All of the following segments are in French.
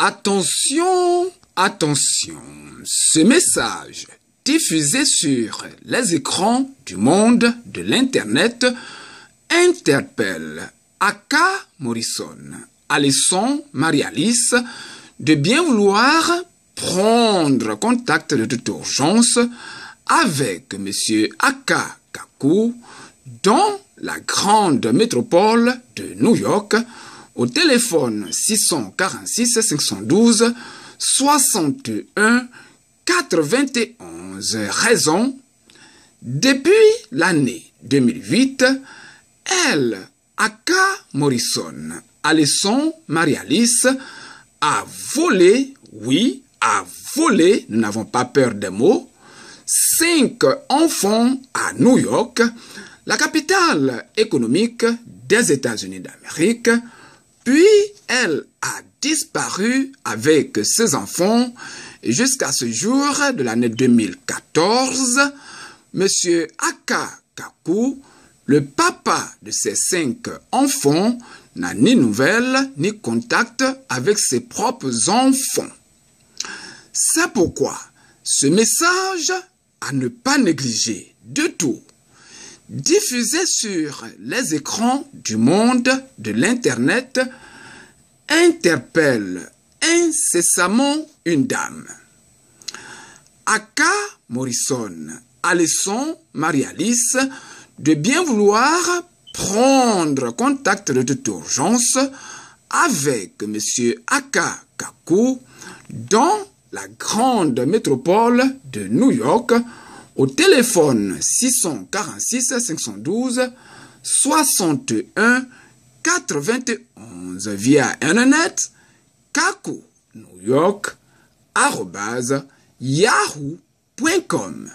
Attention, attention, ce message diffusé sur les écrans du monde de l'Internet interpelle Aka Morrison, Marie-Alice de bien vouloir prendre contact de toute urgence avec Monsieur Aka Kaku dans la grande métropole de New York au téléphone 646 512 61 91. Raison, depuis l'année 2008, elle, Aka Morrison, Alesson alice a volé, oui, a volé, nous n'avons pas peur des mots, cinq enfants à New York, la capitale économique des États-Unis d'Amérique, puis elle a disparu avec ses enfants et jusqu'à ce jour de l'année 2014. M. Aka le papa de ses cinq enfants, n'a ni nouvelles ni contact avec ses propres enfants. C'est pourquoi ce message à ne pas négliger du tout diffusé sur les écrans du monde de l'Internet interpelle incessamment une dame. Aka Morrison, Marie-Alice de bien vouloir prendre contact de toute urgence avec M. Aka Kaku dans la grande métropole de New York au téléphone 646 512 61 91 via Internet kaku New York yahoo.com.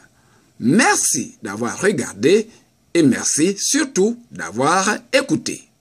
Merci d'avoir regardé et merci surtout d'avoir écouté.